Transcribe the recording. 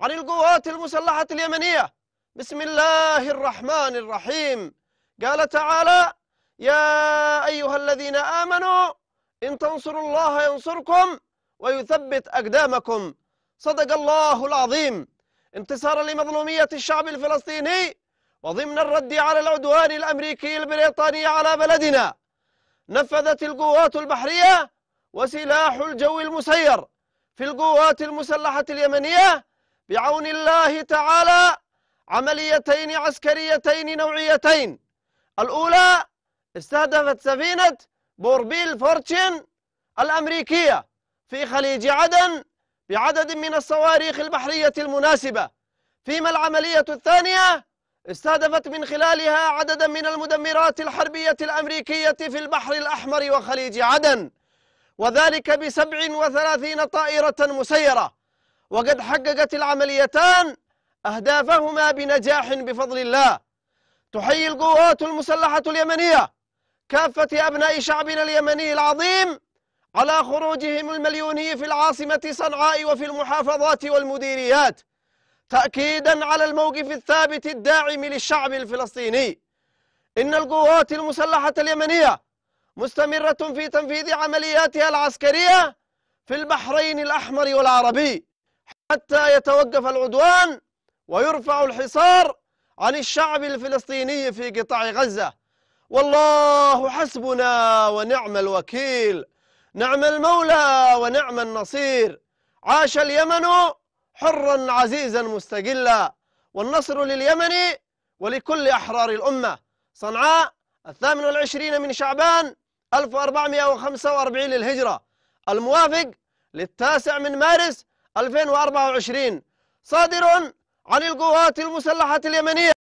عن القوات المسلحة اليمنية بسم الله الرحمن الرحيم قال تعالى يا أيها الذين آمنوا إن تنصروا الله ينصركم ويثبت أقدامكم صدق الله العظيم انتصارا لمظلومية الشعب الفلسطيني وضمن الرد على العدوان الأمريكي البريطاني على بلدنا نفذت القوات البحرية وسلاح الجو المسير في القوات المسلحة اليمنية بعون الله تعالى عمليتين عسكريتين نوعيتين الأولى استهدفت سفينة بوربيل فورتشن الأمريكية في خليج عدن بعدد من الصواريخ البحرية المناسبة فيما العملية الثانية استهدفت من خلالها عددا من المدمرات الحربية الأمريكية في البحر الأحمر وخليج عدن وذلك بسبع وثلاثين طائرة مسيرة وقد حققت العمليتان أهدافهما بنجاح بفضل الله تحيي القوات المسلحة اليمنية كافة أبناء شعبنا اليمني العظيم على خروجهم المليوني في العاصمة صنعاء وفي المحافظات والمديريات تأكيدا على الموقف الثابت الداعم للشعب الفلسطيني إن القوات المسلحة اليمنية مستمرة في تنفيذ عملياتها العسكرية في البحرين الأحمر والعربي حتى يتوقف العدوان ويرفع الحصار عن الشعب الفلسطيني في قطاع غزة والله حسبنا ونعم الوكيل نعم المولى ونعم النصير عاش اليمن حرا عزيزا مستقلا والنصر لليمن ولكل أحرار الأمة صنعاء الثامن والعشرين من شعبان 1445 للهجرة الموافق للتاسع من مارس 2024 صادر عن القوات المسلحة اليمنية